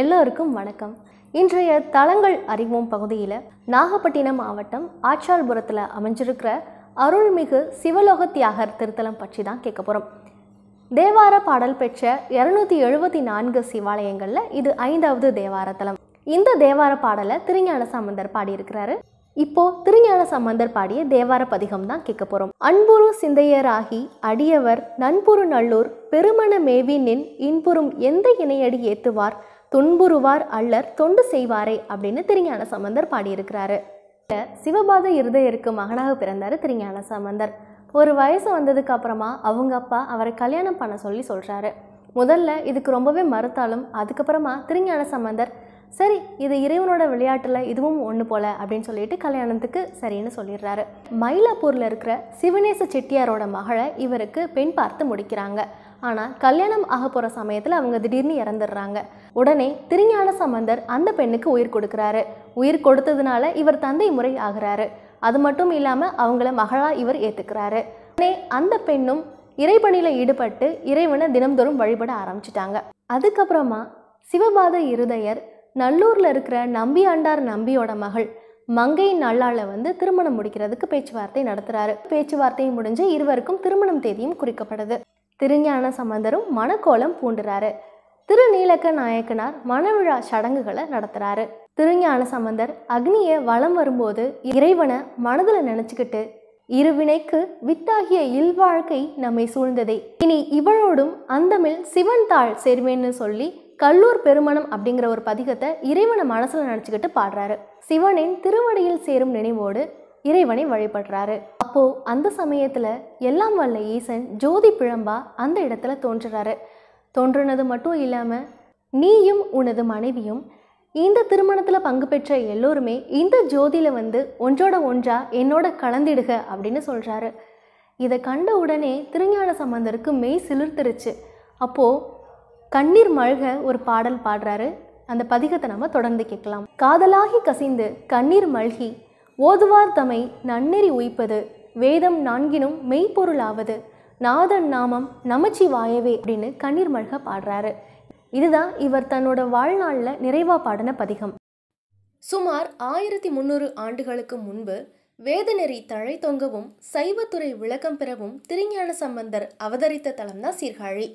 எல்லோருக்கும் வணக்கம் இன்றைய தளங்கள் அறிவோம் பகுதியில் நாகப்பட்டினம் மாவட்டம் ஆச்சால்புரத்தில் அமைஞ்சிருக்கிற அருள்மிகு சிவலோக தியாகர் திருத்தலம் பற்றி தான் கேட்க போகிறோம் தேவார பாடல் பெற்ற இரநூத்தி எழுபத்தி நான்கு சிவாலயங்களில் இது ஐந்தாவது தேவாரத்தலம் இந்த தேவார பாடலை திருஞான சம்பந்தர் பாடியிருக்கிறாரு இப்போ திருஞான சம்பந்தர் பாடிய தேவார பதிகம் தான் கேட்க போறோம் அன்புரு சிந்தையராகி அடியவர் நன்புரு நல்லூர் பெருமண மேவி நின் இன்புறும் எந்த இணையடி ஏத்துவார் துன்புறுவார் அல்லர் தொண்டு செய்வாரே அப்படின்னு திருஞான சம்பந்தர் பாடியிருக்கிறாரு சிவபாத இருதயருக்கு மகனாக பிறந்தார் திருஞான சம்பந்தர் ஒரு வயசு வந்ததுக்கு அப்புறமா அவங்க அப்பா அவரை கல்யாணம் பண்ண சொல்லி சொல்கிறாரு முதல்ல இதுக்கு ரொம்பவே மறுத்தாலும் அதுக்கப்புறமா திருஞான சம்பந்தர் சரி இது இறைவனோட விளையாட்டில் இதுவும் ஒன்று போல அப்படின்னு சொல்லிட்டு கல்யாணத்துக்கு சரின்னு சொல்லிடுறாரு மயிலாப்பூரில் இருக்கிற சிவனேச செட்டியாரோட மகளை இவருக்கு பெண் பார்த்து முடிக்கிறாங்க ஆனால் கல்யாணம் ஆக போகிற சமயத்தில் அவங்க திடீர்னு இறந்துடுறாங்க உடனே திருஞான சம்பந்தர் அந்த பெண்ணுக்கு உயிர் கொடுக்குறாரு உயிர் கொடுத்ததுனால இவர் தந்தை முறை ஆகிறாரு அது மட்டும் இல்லாமல் அவங்கள மகளாக இவர் ஏற்றுக்கிறாரு உடனே அந்த பெண்ணும் இறைப்பணியில் ஈடுபட்டு இறைவனை தினம்தோறும் வழிபட ஆரம்பிச்சிட்டாங்க அதுக்கப்புறமா சிவபாத இருதயர் நல்லூரில் இருக்கிற நம்பி ஆண்டார் நம்பியோட மகள் மங்கை நல்லாளை வந்து திருமணம் முடிக்கிறதுக்கு பேச்சுவார்த்தை நடத்துகிறாரு பேச்சுவார்த்தையும் முடிஞ்சு இருவருக்கும் திருமணம் தேதியும் குறிக்கப்படுது திருஞான சம்பந்தரும் மணக்கோலம் பூண்டுறாரு திருநீலக்க நாயக்கனார் மனவிழா சடங்குகளை நடத்துகிறாரு திருஞான சம்பந்தர் அக்னியை வளம் வரும்போது இறைவனை மனதில் நினச்சிக்கிட்டு இருவினைக்கு வித்தாகிய இல்வாழ்க்கை நம்மை சூழ்ந்ததே இனி இவளோடும் அந்தமில் சிவன் தாழ் சேர்வேன்னு சொல்லி கல்லூர் பெருமணம் அப்படிங்கிற ஒரு பதிகத்தை இறைவனை மனசில் நினச்சிக்கிட்டு பாடுறாரு சிவனின் திருவடியில் சேரும் நினைவோடு இறைவனை வழிபடுறாரு அப்போது அந்த சமயத்தில் எல்லாம் வல்ல ஈசன் ஜோதி பிழம்பா அந்த இடத்துல தோன்றுறாரு தோன்றுனது மட்டும் இல்லாமல் நீயும் உனது மனைவியும் இந்த திருமணத்தில் பங்கு பெற்ற எல்லோருமே இந்த ஜோதியில் வந்து ஒன்றோட ஒன்றா என்னோட கலந்திடுக அப்படின்னு சொல்கிறாரு இதை கண்ட உடனே திருஞான சம்பந்தருக்கு மெய் சிலிர்த்துருச்சு அப்போது கண்ணீர் மழ்க ஒரு பாடல் பாடுறாரு அந்த பதிகத்தை நம்ம தொடர்ந்து கேட்கலாம் காதலாகி கசிந்து கண்ணீர் மல்கி ஓதுவார் தமை நன்னெறி உய்ப்பது வேதம் நான்கினும் மெய்ப்பொருளாவது நாதன் நாமம் நமச்சி வாயவே அப்படின்னு கண்ணீர் மல்க பாடுறாரு இதுதான் இவர் தன்னோட வாழ்நாளில் நிறைவா பாடின பதிகம் சுமார் ஆயிரத்தி முந்நூறு ஆண்டுகளுக்கு முன்பு வேதநெறி தழை தொங்கவும் சைவத்துறை விளக்கம் பெறவும் திருஞான சம்பந்தர் அவதரித்த தான் சீர்காழி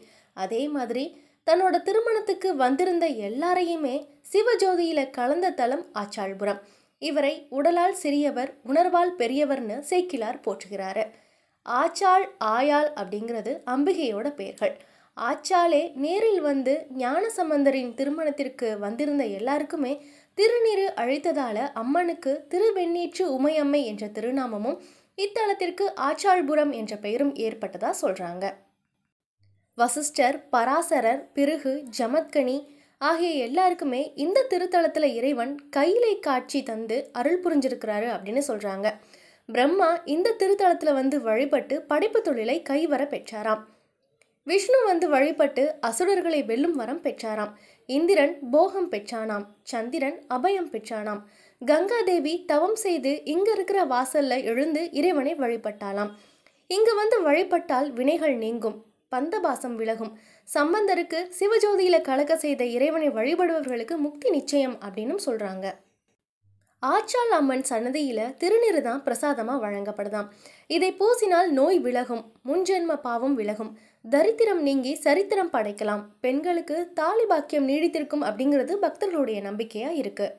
அதே மாதிரி தன்னோட திருமணத்துக்கு வந்திருந்த எல்லாரையுமே சிவஜோதியில கலந்த தலம் ஆச்சாள்புரம் இவரை உடலால் சிறியவர் உணர்வால் பெரியவர்னு சேக்கிலார் போற்றுகிறாரு ஆச்சாள் ஆயாள் அப்படிங்கிறது அம்பிகையோட பெயர்கள் ஆச்சாளே நேரில் வந்து ஞானசம்பந்தரின் திருமணத்திற்கு வந்திருந்த எல்லாருக்குமே திருநீரு அழித்ததால அம்மனுக்கு திருவெண்ணீற்று உமையம்மை என்ற திருநாமமும் இத்தலத்திற்கு ஆச்சாள்புரம் என்ற பெயரும் ஏற்பட்டதா சொல்றாங்க வசிஷ்டர் பராசரர் பிறகு ஜமத்கனி ஆகிய எல்லாருக்குமே இந்த திருத்தலத்தில் இறைவன் கையிலை காட்சி தந்து அருள் புரிஞ்சிருக்கிறாரு அப்படின்னு சொல்கிறாங்க பிரம்மா இந்த திருத்தலத்தில் வந்து வழிபட்டு படைப்பு தொழிலை கைவர பெற்றாராம் விஷ்ணு வந்து வழிபட்டு அசுரர்களை வெல்லும் வரம் பெற்றாராம் இந்திரன் போகம் பெற்றானாம் சந்திரன் அபயம் பெற்றானாம் கங்கா தேவி தவம் செய்து இங்க இருக்கிற வாசல்ல எழுந்து இறைவனை வழிபட்டாலாம் இங்கு வந்து வழிபட்டால் வினைகள் நீங்கும் பந்தபாசம் விலகும் சம்பந்தருக்கு சிவஜோதியில கலக்க செய்த இறைவனை வழிபடுபவர்களுக்கு முக்தி நிச்சயம் அப்படின்னு சொல்றாங்க ஆச்சாள் அம்மன் சன்னதியில திருநீரு தான் பிரசாதமா வழங்கப்படுதாம் இதை பூசினால் நோய் விலகும் முன்ஜென்ம பாவம் விலகும் தரித்திரம் நீங்கி சரித்திரம் படைக்கலாம் பெண்களுக்கு தாலிபாக்கியம் நீடித்திருக்கும் அப்படிங்கிறது பக்தர்களுடைய நம்பிக்கையா இருக்குது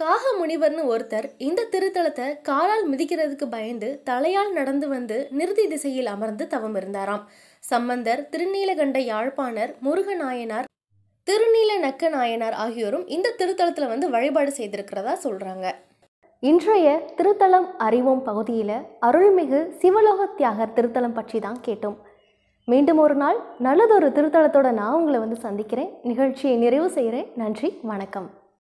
காக முனிவர்னு ஒருத்தர் இந்த திருத்தலத்தை காலால் மிதிக்கிறதுக்கு பயந்து தலையால் நடந்து வந்து நிறுதி திசையில் அமர்ந்து தவம் இருந்தாராம் சம்பந்தர் திருநீலகண்ட யாழ்ப்பாணர் முருகநாயனார் திருநீல நக்க நாயனார் ஆகியோரும் இந்த திருத்தலத்தில் வந்து வழிபாடு செய்திருக்கிறதா சொல்கிறாங்க இன்றைய திருத்தலம் அறிவோம் பகுதியில் அருள்மிகு சிவலோக தியாகர் திருத்தலம் பற்றி தான் கேட்டோம் மீண்டும் ஒரு நாள் நல்லதொரு திருத்தலத்தோட நான் உங்களை வந்து சந்திக்கிறேன் நிகழ்ச்சியை நிறைவு செய்கிறேன் நன்றி வணக்கம்